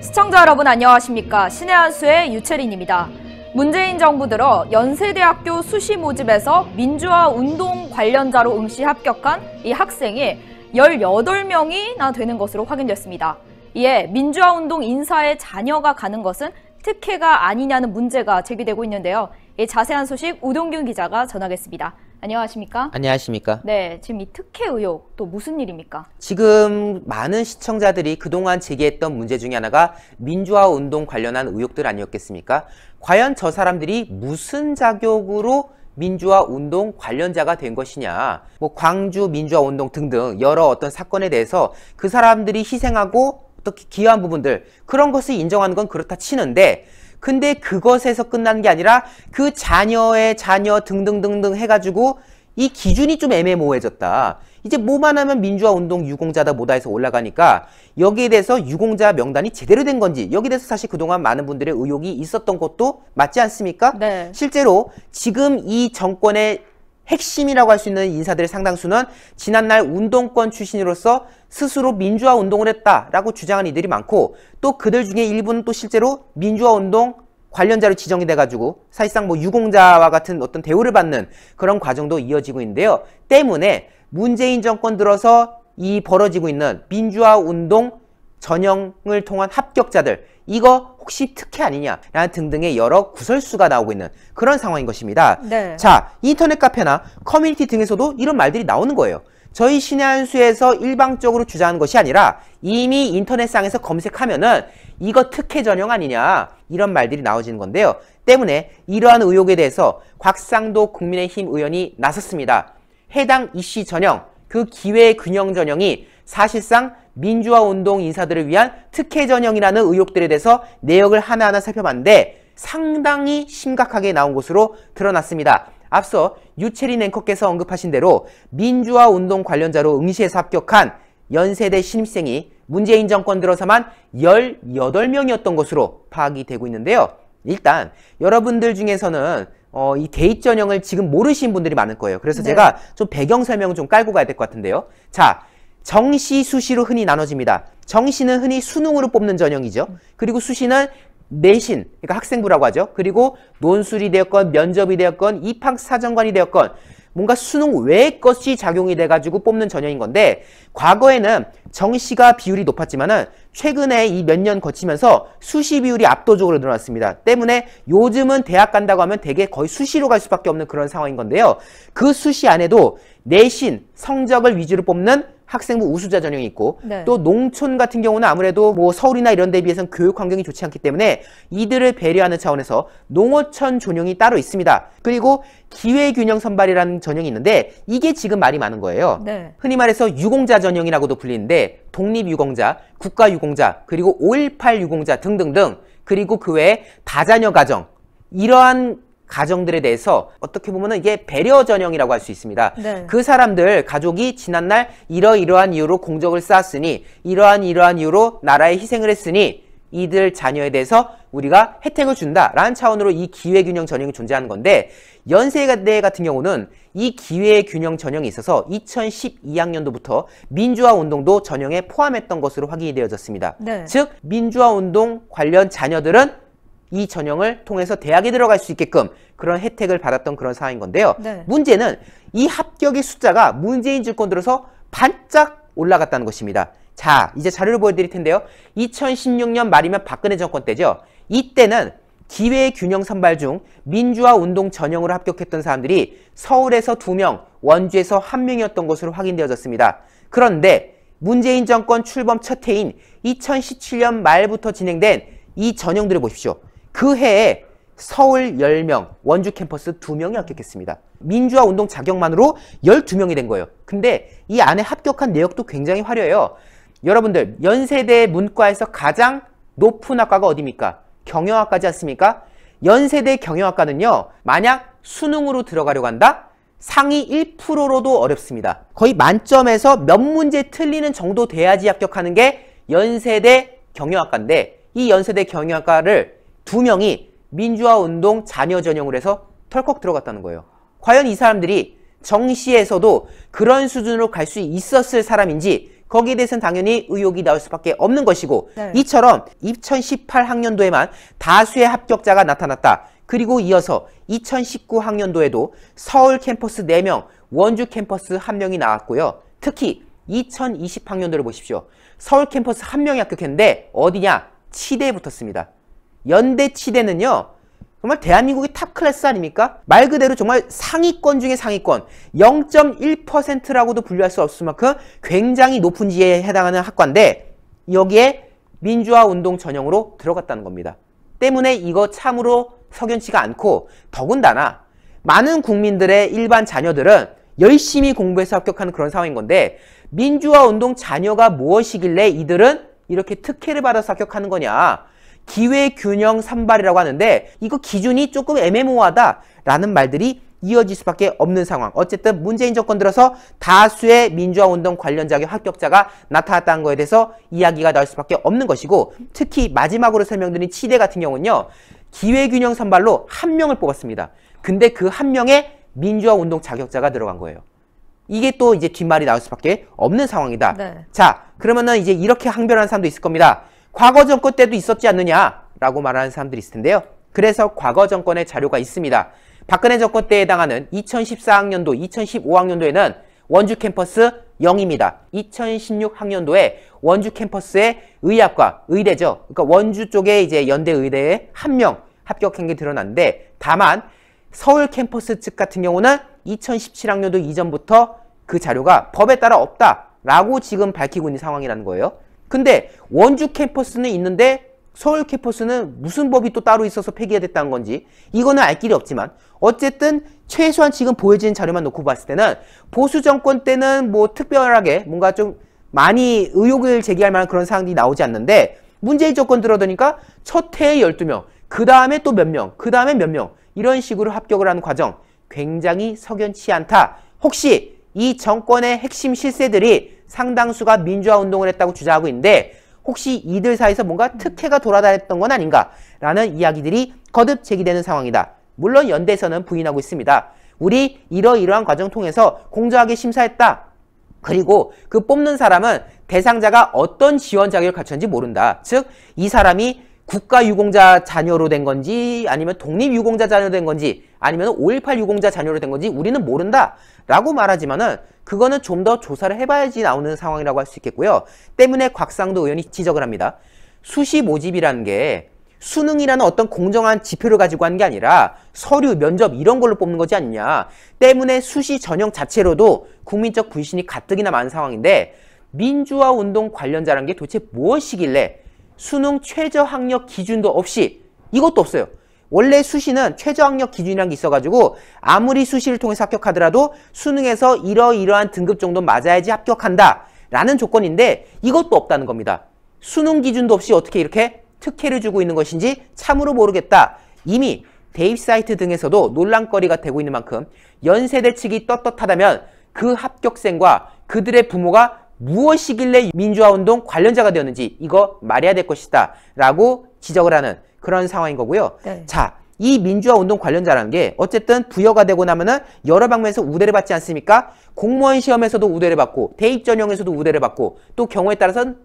시청자 여러분 안녕하십니까. 신의 한수의 유채린입니다. 문재인 정부 들어 연세대학교 수시 모집에서 민주화 운동 관련자로 응시 합격한 이 학생이 18명이나 되는 것으로 확인됐습니다. 이에 민주화 운동 인사의 자녀가 가는 것은 특혜가 아니냐는 문제가 제기되고 있는데요. 이 자세한 소식 우동균 기자가 전하겠습니다. 안녕하십니까? 안녕하십니까? 네, 지금 이 특혜 의혹 또 무슨 일입니까? 지금 많은 시청자들이 그동안 제기했던 문제 중에 하나가 민주화 운동 관련한 의혹들 아니었겠습니까? 과연 저 사람들이 무슨 자격으로 민주화 운동 관련자가 된 것이냐, 뭐 광주 민주화 운동 등등 여러 어떤 사건에 대해서 그 사람들이 희생하고 또 기여한 부분들 그런 것을 인정하는 건 그렇다 치는데 근데 그것에서 끝나는 게 아니라 그 자녀의 자녀 등등등등 해가지고 이 기준이 좀 애매모호해졌다. 이제 뭐만 하면 민주화 운동 유공자다 뭐다 해서 올라가니까 여기에 대해서 유공자 명단이 제대로 된 건지 여기에 대해서 사실 그동안 많은 분들의 의혹이 있었던 것도 맞지 않습니까? 네. 실제로 지금 이 정권의 핵심이라고 할 수 있는 인사들의 상당수는 지난날 운동권 출신으로서 스스로 민주화 운동을 했다라고 주장하는 이들이 많고 또 그들 중에 일부는 또 실제로 민주화 운동 관련자로 지정이 돼가지고 사실상 뭐 유공자와 같은 어떤 대우를 받는 그런 과정도 이어지고 있는데요. 때문에 문재인 정권 들어서 이 벌어지고 있는 민주화 운동 전형을 통한 합격자들 이거 혹시 특혜 아니냐 라는 등등의 여러 구설수가 나오고 있는 그런 상황인 것입니다. 네. 자, 인터넷 카페나 커뮤니티 등에서도 이런 말들이 나오는 거예요. 저희 신의 한 수에서 일방적으로 주장하는 것이 아니라 이미 인터넷상에서 검색하면은 이거 특혜 전형 아니냐 이런 말들이 나오지는 건데요. 때문에 이러한 의혹에 대해서 곽상도 국민의힘 의원이 나섰습니다. 해당 이씨 전형, 그 기회의 균형 전형이 사실상 민주화 운동 인사들을 위한 특혜 전형이라는 의혹들에 대해서 내역을 하나하나 살펴봤는데 상당히 심각하게 나온 것으로 드러났습니다. 앞서 유채린 앵커께서 언급하신 대로 민주화 운동 관련자로 응시해서 합격한 연세대 신입생이 문재인 정권 들어서만 18명이었던 것으로 파악이 되고 있는데요. 일단 여러분들 중에서는 어, 이 대입 전형을 지금 모르신 분들이 많을 거예요. 그래서 네. 제가 좀 배경 설명을 좀 깔고 가야 될 것 같은데요. 자, 정시, 수시로 흔히 나눠집니다. 정시는 흔히 수능으로 뽑는 전형이죠. 그리고 수시는 내신, 그러니까 학생부라고 하죠. 그리고 논술이 되었건 면접이 되었건 입학 사정관이 되었건 뭔가 수능 외의 것이 작용이 돼가지고 뽑는 전형인 건데 과거에는 정시가 비율이 높았지만은 최근에 이 몇 년 거치면서 수시 비율이 압도적으로 늘어났습니다. 때문에 요즘은 대학 간다고 하면 대개 거의 수시로 갈 수밖에 없는 그런 상황인 건데요. 그 수시 안에도 내신, 성적을 위주로 뽑는 학생부 우수자 전형이 있고 네. 또 농촌 같은 경우는 아무래도 뭐 서울이나 이런 데 비해서는 교육 환경이 좋지 않기 때문에 이들을 배려하는 차원에서 농어촌 전형이 따로 있습니다. 그리고 기회균형 선발이라는 전형이 있는데 이게 지금 말이 많은 거예요. 네. 흔히 말해서 유공자 전형이라고도 불리는데 독립유공자, 국가유공자, 그리고 5.18 유공자 등등등 그리고 그 외에 다자녀 가정 이러한 가정들에 대해서 어떻게 보면 이게 배려 전형이라고 할 수 있습니다. 네. 그 사람들 가족이 지난날 이러이러한 이유로 공적을 쌓았으니 이러한 이러한 이유로 나라에 희생을 했으니 이들 자녀에 대해서 우리가 혜택을 준다라는 차원으로 이 기회균형 전형이 존재하는 건데 연세대 같은 경우는 이 기회균형 전형에 있어서 2012학년도부터 민주화 운동도 전형에 포함했던 것으로 확인이 되어졌습니다. 네. 즉 민주화 운동 관련 자녀들은 이 전형을 통해서 대학에 들어갈 수 있게끔 그런 혜택을 받았던 그런 상황인 건데요. 네. 문제는 이 합격의 숫자가 문재인 정권 들어서 반짝 올라갔다는 것입니다. 자, 이제 자료를 보여드릴 텐데요. 2016년 말이면 박근혜 정권 때죠. 이때는 기회균형 선발 중 민주화 운동 전형으로 합격했던 사람들이 서울에서 두명 원주에서 한명이었던 것으로 확인되어졌습니다. 그런데 문재인 정권 출범 첫 해인 2017년 말부터 진행된 이 전형들을 보십시오. 그 해에 서울 10명, 원주 캠퍼스 2명이 합격했습니다. 민주화 운동 자격만으로 12명이 된 거예요. 근데 이 안에 합격한 내역도 굉장히 화려해요. 여러분들 연세대 문과에서 가장 높은 학과가 어디입니까? 경영학과지 않습니까? 연세대 경영학과는요. 만약 수능으로 들어가려고 한다? 상위 1%로도 어렵습니다. 거의 만점에서 몇 문제 틀리는 정도 돼야지 합격하는 게 연세대 경영학과인데 이 연세대 경영학과를 두 명이 민주화 운동 자녀 전형을 해서 털컥 들어갔다는 거예요. 과연 이 사람들이 정시에서도 그런 수준으로 갈 수 있었을 사람인지 거기에 대해서는 당연히 의혹이 나올 수밖에 없는 것이고 네. 이처럼 2018학년도에만 다수의 합격자가 나타났다. 그리고 이어서 2019학년도에도 서울 캠퍼스 4명, 원주 캠퍼스 1명이 나왔고요. 특히 2020학년도를 보십시오. 서울 캠퍼스 1명이 합격했는데 어디냐? 치대에 붙었습니다. 연대 치대는요. 정말 대한민국이탑 클래스 아닙니까? 말 그대로 정말 상위권 중에 상위권 0.1%라고도 분류할 수 없을 만큼 굉장히 높은 지에 해당하는 학과인데 여기에 민주화 운동 전형으로 들어갔다는 겁니다. 때문에 이거 참으로 석연치가 않고 더군다나 많은 국민들의 일반 자녀들은 열심히 공부해서 합격하는 그런 상황인 건데 민주화 운동 자녀가 무엇이길래 이들은 이렇게 특혜를 받아서 합격하는 거냐 기회균형 산발이라고 하는데 이거 기준이 조금 애매모호하다라는 말들이 이어질 수밖에 없는 상황. 어쨌든 문재인 정권 들어서 다수의 민주화운동 관련자의 합격자가 나타났다는 거에 대해서 이야기가 나올 수밖에 없는 것이고 특히 마지막으로 설명드린 치대 같은 경우는요. 기회균형 선발로 한 명을 뽑았습니다. 근데 그 한 명의 민주화운동 자격자가 들어간 거예요. 이게 또 이제 뒷말이 나올 수밖에 없는 상황이다. 네. 자, 그러면은 이제 이렇게 항변하는 사람도 있을 겁니다. 과거 정권 때도 있었지 않느냐라고 말하는 사람들이 있을 텐데요. 그래서 과거 정권의 자료가 있습니다. 박근혜 정권 때에 해당하는 2014학년도, 2015학년도에는 원주 캠퍼스 0입니다. 2016학년도에 원주 캠퍼스의 의학과, 의대죠. 그러니까 원주 쪽에 이제 연대 의대에 한 명 합격한 게 드러났는데 다만 서울 캠퍼스 측 같은 경우는 2017학년도 이전부터 그 자료가 법에 따라 없다라고 지금 밝히고 있는 상황이라는 거예요. 근데 원주 캠퍼스는 있는데 서울 캠퍼스는 무슨 법이 또 따로 있어서 폐기가 됐다는 건지 이거는 알 길이 없지만 어쨌든 최소한 지금 보여지는 자료만 놓고 봤을 때는 보수 정권 때는 뭐 특별하게 뭔가 좀 많이 의혹을 제기할 만한 그런 사항들이 나오지 않는데 문재인 정권 들어더니까 첫 해에 12명, 그 다음에 또 몇 명, 그 다음에 몇 명 이런 식으로 합격을 하는 과정 굉장히 석연치 않다. 혹시 이 정권의 핵심 실세들이 상당수가 민주화 운동을 했다고 주장하고 있는데 혹시 이들 사이에서 뭔가 특혜가 돌아다녔던 건 아닌가라는 이야기들이 거듭 제기되는 상황이다. 물론 연대에서는 부인하고 있습니다. 우리 이러이러한 과정 통해서 공정하게 심사했다. 그리고 그 뽑는 사람은 대상자가 어떤 지원 자격을 갖췄는지 모른다. 즉, 이 사람이 국가 유공자 자녀로 된 건지 아니면 독립 유공자 자녀로 된 건지 아니면 5.18 유공자 자녀로 된 건지 우리는 모른다 라고 말하지만은 그거는 좀 더 조사를 해봐야지 나오는 상황이라고 할 수 있겠고요. 때문에 곽상도 의원이 지적을 합니다. 수시 모집이라는 게 수능이라는 어떤 공정한 지표를 가지고 하는 게 아니라 서류, 면접 이런 걸로 뽑는 거지 않냐. 때문에 수시 전형 자체로도 국민적 불신이 가뜩이나 많은 상황인데 민주화 운동 관련자란 게 도대체 무엇이길래 수능 최저학력 기준도 없이 이것도 없어요. 원래 수시는 최저학력 기준이라는 게 있어가지고 아무리 수시를 통해서 합격하더라도 수능에서 이러이러한 등급 정도 맞아야지 합격한다 라는 조건인데 이것도 없다는 겁니다. 수능 기준도 없이 어떻게 이렇게 특혜를 주고 있는 것인지 참으로 모르겠다. 이미 대입 사이트 등에서도 논란거리가 되고 있는 만큼 연세대 측이 떳떳하다면 그 합격생과 그들의 부모가 무엇이길래 민주화운동 관련자가 되었는지 이거 말해야 될 것이다 라고 지적을 하는 그런 상황인 거고요. 네. 자, 이 민주화 운동 관련자라는 게 어쨌든 부여가 되고 나면은 여러 방면에서 우대를 받지 않습니까? 공무원 시험에서도 우대를 받고 대입 전형에서도 우대를 받고 또 경우에 따라서는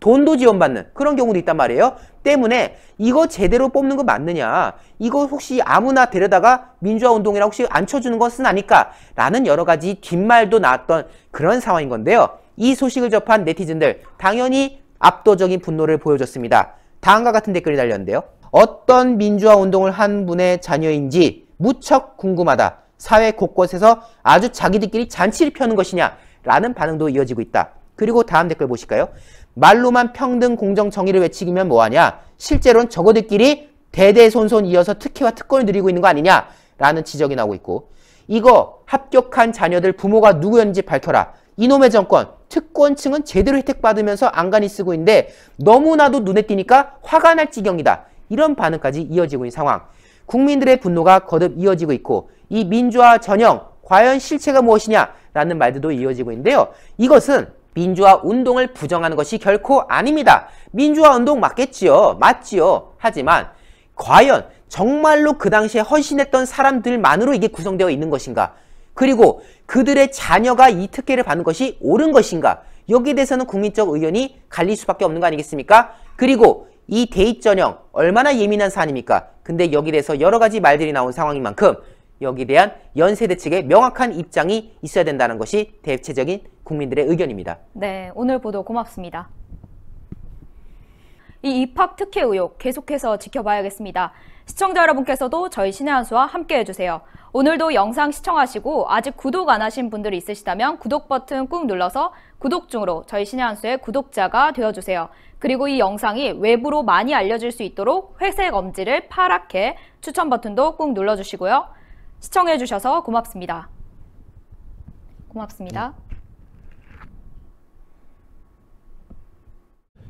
돈도 지원받는 그런 경우도 있단 말이에요. 때문에 이거 제대로 뽑는 거 맞느냐? 이거 혹시 아무나 데려다가 민주화 운동이라 혹시 앉혀주는 것은 아닐까라는 여러 가지 뒷말도 나왔던 그런 상황인 건데요. 이 소식을 접한 네티즌들 당연히 압도적인 분노를 보여줬습니다. 다음과 같은 댓글이 달렸는데요. 어떤 민주화 운동을 한 분의 자녀인지 무척 궁금하다. 사회 곳곳에서 아주 자기들끼리 잔치를 펴는 것이냐 라는 반응도 이어지고 있다. 그리고 다음 댓글 보실까요? 말로만 평등, 공정, 정의를 외치기면 뭐하냐? 실제로는 저거들끼리 대대손손 이어서 특혜와 특권을 누리고 있는 거 아니냐? 라는 지적이 나오고 있고 이거 합격한 자녀들 부모가 누구였는지 밝혀라. 이놈의 정권, 특권층은 제대로 혜택받으면서 안간히 쓰고 있는데 너무나도 눈에 띄니까 화가 날 지경이다. 이런 반응까지 이어지고 있는 상황. 국민들의 분노가 거듭 이어지고 있고 이 민주화 전형, 과연 실체가 무엇이냐? 라는 말들도 이어지고 있는데요. 이것은 민주화 운동을 부정하는 것이 결코 아닙니다. 민주화 운동 맞겠지요. 맞지요. 하지만 과연 정말로 그 당시에 헌신했던 사람들만으로 이게 구성되어 있는 것인가? 그리고 그들의 자녀가 이 특혜를 받는 것이 옳은 것인가 여기에 대해서는 국민적 의견이 갈릴 수밖에 없는 거 아니겠습니까? 그리고 이 대입 전형 얼마나 예민한 사안입니까? 근데 여기에 대해서 여러 가지 말들이 나온 상황인 만큼 여기에 대한 연세대 측의 명확한 입장이 있어야 된다는 것이 대체적인 국민들의 의견입니다. 네, 오늘 보도 고맙습니다. 이 입학 특혜 의혹 계속해서 지켜봐야겠습니다. 시청자 여러분께서도 저희 신의 한 수와 함께 해주세요. 오늘도 영상 시청하시고 아직 구독 안 하신 분들이 있으시다면 구독 버튼 꾹 눌러서 구독 중으로 저희 신의 한 수의 구독자가 되어주세요. 그리고 이 영상이 외부로 많이 알려질 수 있도록 회색 엄지를 파랗게 추천 버튼도 꾹 눌러주시고요. 시청해주셔서 고맙습니다. 고맙습니다.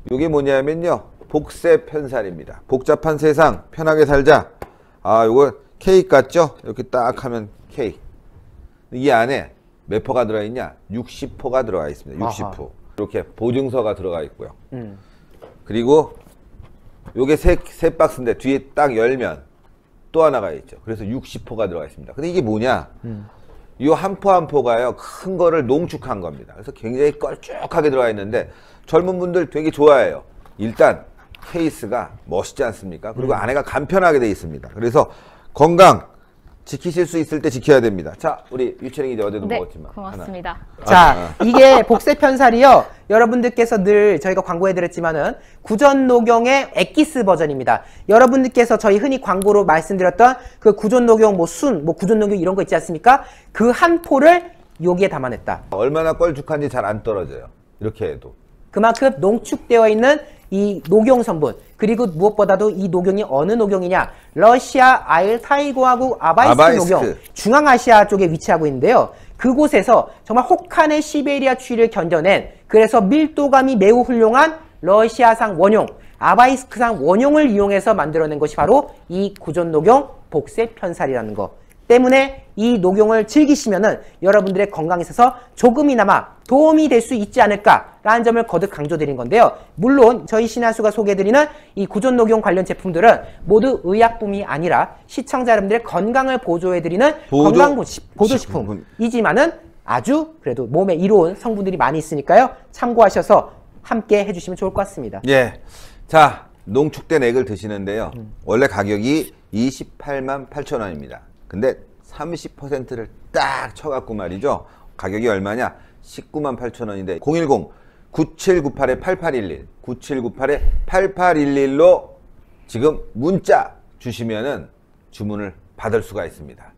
네. 이게 뭐냐면요. 복세 편살입니다. 복잡한 세상 편하게 살자. 아요거케이 같죠? 이렇게 딱 하면 케이크. 이 안에 몇 포가 들어있냐? 60포가 들어가 있습니다. 60포. 아하. 이렇게 보증서가 들어가 있고요. 음. 그리고 요게 세, 세 박스인데 뒤에 딱 열면 또 하나가 있죠. 그래서 60포가 들어가 있습니다. 근데 이게 뭐냐? 음. 요한포한 한 포가요 큰 거를 농축한 겁니다. 그래서 굉장히 껄쭉하게 들어가 있는데 젊은 분들 되게 좋아해요. 일단 케이스가 멋있지 않습니까? 그리고 음. 안에가 간편하게 되어 있습니다. 그래서 건강 지키실 수 있을 때 지켜야 됩니다. 자, 우리 유채링이 이제 어제도 네, 먹었지만. 고맙습니다. 하나. 자, 아, 아. 이게 복세편살이요. 여러분들께서 늘 저희가 광고해드렸지만은 구전 녹용의 액기스 버전입니다. 여러분들께서 저희 흔히 광고로 말씀드렸던 그 구전 녹용 뭐 순, 뭐 구전 녹용 이런 거 있지 않습니까? 그 한 포를 여기에 담아냈다. 얼마나 껄쭉한지 잘 안 떨어져요. 이렇게 해도. 그만큼 농축되어 있는 이 녹용 선분 그리고 무엇보다도 이 녹용이 어느 녹용이냐 러시아 아일 타이고하국 아바이스크, 아바이스크, 녹용 중앙아시아 쪽에 위치하고 있는데요 그곳에서 정말 혹한의 시베리아 추위를 견뎌낸 그래서 밀도감이 매우 훌륭한 러시아상 원용 아바이스크상 원용을 이용해서 만들어낸 것이 바로 이 구존 녹용 복색 편살이라는 거 때문에 이 녹용을 즐기시면은 여러분들의 건강에 있어서 조금이나마 도움이 될 수 있지 않을까라는 점을 거듭 강조드린 건데요. 물론 저희 신하수가 소개해드리는 이 구존 녹용 관련 제품들은 모두 의약품이 아니라 시청자 여러분들의 건강을 보조해드리는 보조... 건강 보조식품이지만은 아주 그래도 몸에 이로운 성분들이 많이 있으니까요. 참고하셔서 함께 해주시면 좋을 것 같습니다. 예. 자, 농축된 액을 드시는데요. 원래 가격이 28만 8천 원입니다. 근데 30%를 딱 쳐갖고 말이죠. 가격이 얼마냐? 19만 8천 원인데 010 9798-8811 9798-8811로 지금 문자 주시면 주문을 받을 수가 있습니다.